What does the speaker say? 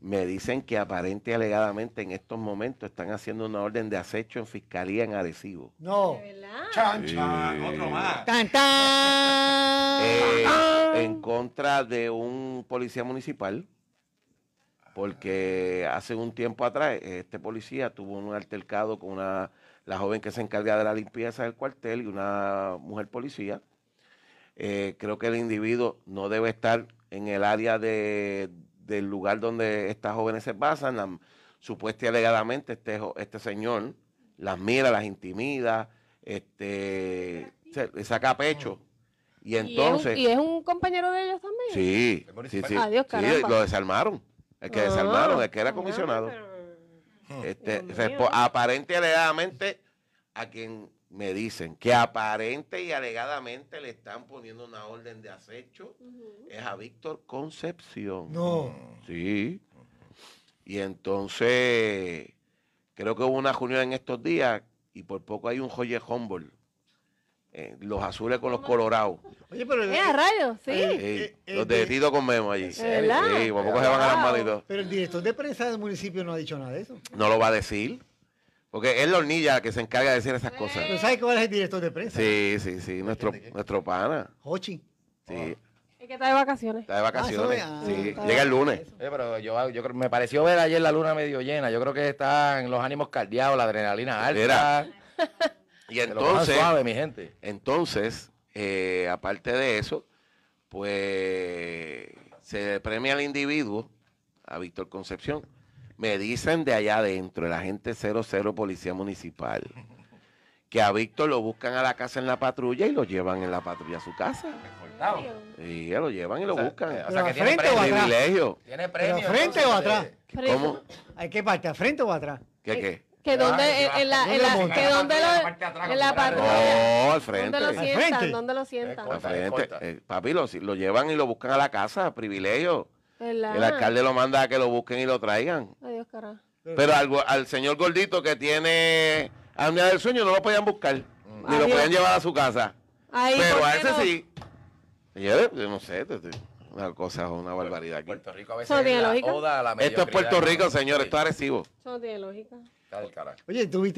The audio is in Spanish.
Me dicen que aparente y alegadamente en estos momentos están haciendo una orden de acecho en fiscalía en adhesivo. No. Chan, chan, otro más. Eh, tan, en contra de un policía municipal. Porque hace un tiempo atrás este policía tuvo un altercado con una la joven que se encarga de la limpieza del cuartel y una mujer policía. Eh, creo que el individuo no debe estar en el área de, del lugar donde estas jóvenes se pasan, supuestamente alegadamente este, este señor las mira, las intimida, este, saca pecho. Y entonces. ¿Y es, un, compañero de ellos también? Sí. sí, sí. lo desarmaron. El que desarmaron, ah, el que era comisionado. Este, aparente alegadamente a quien me dicen que aparente y alegadamente le están poniendo una orden de acecho es a Víctor Concepción. No. Sí. Y entonces creo que hubo una reunión en estos días y por poco hay un Joye Humboldt. Eh, los azules con los colorados. Oye, pero. El, eh, rayos, sí. los de Tito allí. Sí, por poco se van a las todo. Pero el director de prensa del municipio no ha dicho nada de eso. No lo va a decir. Porque es la hornilla que se encarga de decir esas cosas. ¿No sabes cuál es el director de prensa? Sí, sí, sí. Nuestro, nuestro pana. Hochi. Sí. Ah. Es que está de vacaciones. Está de vacaciones. Ah, sí. Llega el lunes. pero yo, yo me pareció ver ayer la luna medio llena. Yo creo que están los ánimos caldeados, la adrenalina alta. y entonces, suave, mi gente. Entonces, eh, aparte de eso, pues se premia al individuo, a Víctor Concepción me dicen de allá adentro, el agente 00 Policía Municipal, que a Víctor lo buscan a la casa en la patrulla y lo llevan en la patrulla a su casa. Y ya lo llevan y lo buscan. O sea, que tiene frente O atrás. privilegio. Tiene ¿Frente o atrás? ¿Cómo? ¿Hay que parte? ¿Frente o atrás? ¿Qué qué? Que dónde en la que dónde lo en la patrulla. No, al frente. ¿Dónde lo sientan? ¿Dónde lo sientan? Al frente. Eh, papi lo, lo llevan y lo buscan a la casa, privilegio. El alcalde lo manda a que lo busquen y lo traigan. Adiós, carajo. Pero al, al señor gordito que tiene apnea del sueño no lo podían buscar, mm. ni lo podían llevar a su casa. Ahí, Pero a ese sí. Yo, no sé, una cosa, una barbaridad. Aquí. Puerto Rico a veces la a la Esto es Puerto Rico, señor, esto es agresivo. Eso no tiene lógica. Oye, ¿tú viste?